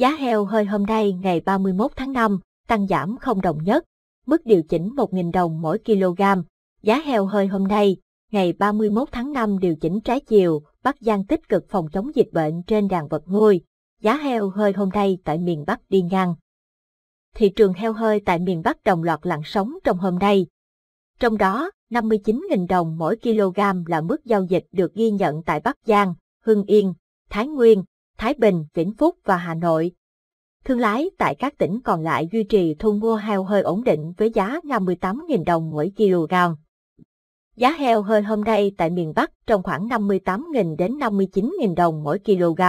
Giá heo hơi hôm nay ngày 31 tháng 5 tăng giảm không đồng nhất, mức điều chỉnh 1.000 đồng mỗi kg. Giá heo hơi hôm nay, ngày 31 tháng 5 điều chỉnh trái chiều, Bắc Giang tích cực phòng chống dịch bệnh trên đàn vật nuôi. Giá heo hơi hôm nay tại miền Bắc đi ngang. Thị trường heo hơi tại miền Bắc đồng loạt lặn sóng trong hôm nay. Trong đó, 59.000 đồng mỗi kg là mức giao dịch được ghi nhận tại Bắc Giang, Hưng Yên, Thái Nguyên, Thái Bình, Vĩnh Phúc và Hà Nội. Thương lái tại các tỉnh còn lại duy trì thu mua heo hơi ổn định với giá 58.000 đồng mỗi kg. Giá heo hơi hôm nay tại miền Bắc trong khoảng 58.000 đến 59.000 đồng mỗi kg.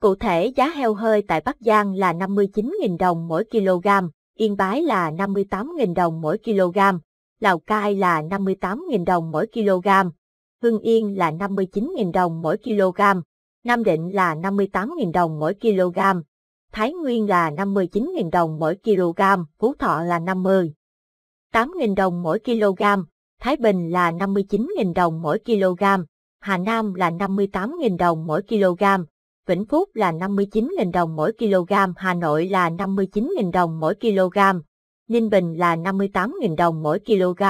Cụ thể giá heo hơi tại Bắc Giang là 59.000 đồng mỗi kg, Yên Bái là 58.000 đồng mỗi kg, Lào Cai là 58.000 đồng mỗi kg, Hưng Yên là 59.000 đồng mỗi kg, Nam Định là 58.000 đồng mỗi kg, Thái Nguyên là 59.000 đồng mỗi kg, Phú Thọ là 50. 000 đồng mỗi kg, Thái Bình là 59.000 đồng mỗi kg, Hà Nam là 58.000 đồng mỗi kg, Vĩnh Phúc là 59.000 đồng mỗi kg, Hà Nội là 59.000 đồng mỗi kg, Ninh Bình là 58.000 đồng mỗi kg,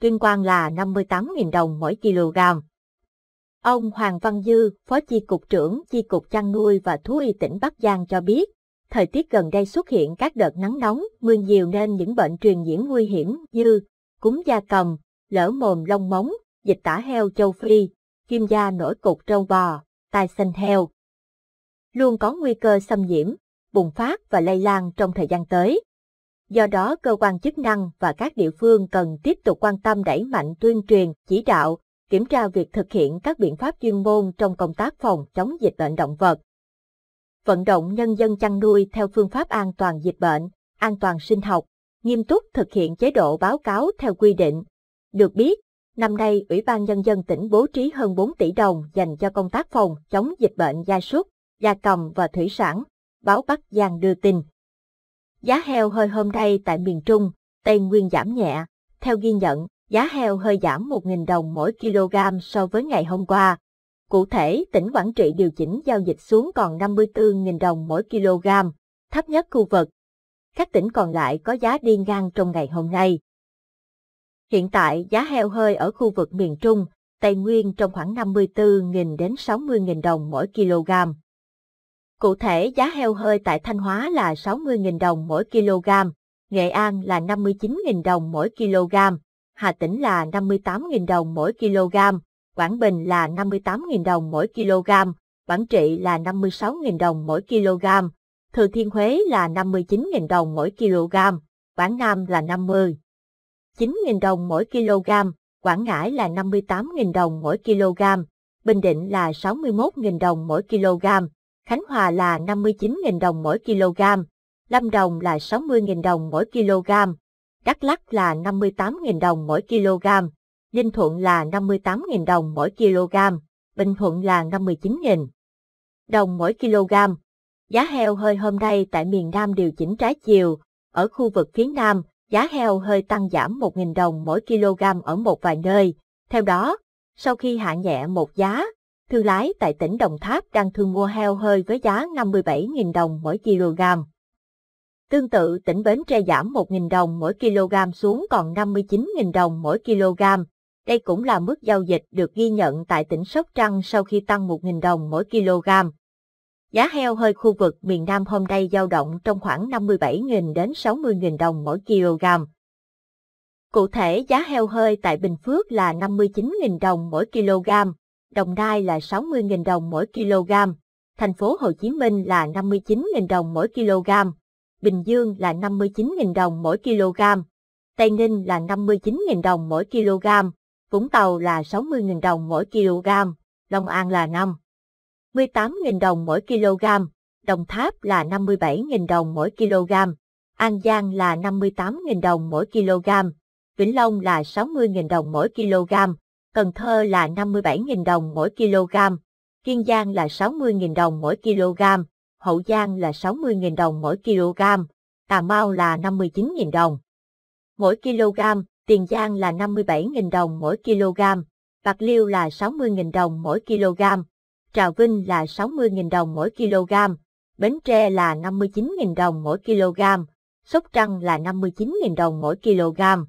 Tuyên Quang là 58.000 đồng mỗi kg. Ông Hoàng Văn Dư, Phó Chi Cục trưởng Chi Cục Chăn nuôi và Thú y tỉnh Bắc Giang cho biết, thời tiết gần đây xuất hiện các đợt nắng nóng, mưa nhiều nên những bệnh truyền nhiễm nguy hiểm như cúm da cầm, lở mồm lông móng, dịch tả heo châu Phi, kim da nổi cục trâu bò, tai xanh heo. Luôn có nguy cơ xâm nhiễm, bùng phát và lây lan trong thời gian tới. Do đó, cơ quan chức năng và các địa phương cần tiếp tục quan tâm đẩy mạnh tuyên truyền, chỉ đạo, kiểm tra việc thực hiện các biện pháp chuyên môn trong công tác phòng chống dịch bệnh động vật. Vận động nhân dân chăn nuôi theo phương pháp an toàn dịch bệnh, an toàn sinh học, nghiêm túc thực hiện chế độ báo cáo theo quy định. Được biết, năm nay Ủy ban Nhân dân tỉnh bố trí hơn 4 tỷ đồng dành cho công tác phòng chống dịch bệnh gia súc, gia cầm và thủy sản, báo Bắc Giang đưa tin. Giá heo hơi hôm nay tại miền Trung, Tây Nguyên giảm nhẹ, theo ghi nhận, giá heo hơi giảm 1.000 đồng mỗi kg so với ngày hôm qua. Cụ thể, tỉnh Quảng Trị điều chỉnh giao dịch xuống còn 54.000 đồng mỗi kg, thấp nhất khu vực. Các tỉnh còn lại có giá đi ngang trong ngày hôm nay. Hiện tại, giá heo hơi ở khu vực miền Trung, Tây Nguyên trong khoảng 54.000 đến 60.000 đồng mỗi kg. Cụ thể, giá heo hơi tại Thanh Hóa là 60.000 đồng mỗi kg, Nghệ An là 59.000 đồng mỗi kg, Hà Tĩnh là 58.000 đồng mỗi kg, Quảng Bình là 58.000 đồng mỗi kg, Quảng Trị là 56.000 đồng mỗi kg, Thừa Thiên Huế là 59.000 đồng mỗi kg, Quảng Nam là 50. 000 đồng mỗi kg, Quảng Ngãi là 58.000 đồng mỗi kg, Bình Định là 61.000 đồng mỗi kg, Khánh Hòa là 59.000 đồng mỗi kg, Lâm Đồng là 60.000 đồng mỗi kg, Đắk Lắk là 58.000 đồng mỗi kg, Ninh Thuận là 58.000 đồng mỗi kg, Bình Thuận là 59.000 đồng mỗi kg. Giá heo hơi hôm nay tại miền Nam điều chỉnh trái chiều, ở khu vực phía Nam, giá heo hơi tăng giảm 1.000 đồng mỗi kg ở một vài nơi. Theo đó, sau khi hạ nhẹ một giá, thương lái tại tỉnh Đồng Tháp đang thương mua heo hơi với giá 57.000 đồng mỗi kg. Tương tự tỉnh Bến Tre giảm 1.000 đồng mỗi kg xuống còn 59.000 đồng mỗi kg. Đây cũng là mức giao dịch được ghi nhận tại tỉnh Sóc Trăng sau khi tăng 1.000 đồng mỗi kg. Giá heo hơi khu vực miền Nam hôm nay dao động trong khoảng 57.000 đến 60.000 đồng mỗi kg. Cụ thể giá heo hơi tại Bình Phước là 59.000 đồng mỗi kg, Đồng Nai là 60.000 đồng mỗi kg, thành phố Hồ Chí Minh là 59.000 đồng mỗi kg, Bình Dương là 59.000 đồng mỗi kg, Tây Ninh là 59.000 đồng mỗi kg, Vũng Tàu là 60.000 đồng mỗi kg, Long An là 5. 18.000 đồng mỗi kg, Đồng Tháp là 57.000 đồng mỗi kg, An Giang là 58.000 đồng mỗi kg, Vĩnh Long là 60.000 đồng mỗi kg, Cần Thơ là 57.000 đồng mỗi kg, Kiên Giang là 60.000 đồng mỗi kg, Hậu Giang là 60.000 đồng mỗi kg, Cà Mau là 59.000 đồng. Mỗi kg, Tiền Giang là 57.000 đồng mỗi kg, Bạc Liêu là 60.000 đồng mỗi kg, Trà Vinh là 60.000 đồng mỗi kg, Bến Tre là 59.000 đồng mỗi kg, Sóc Trăng là 59.000 đồng mỗi kg.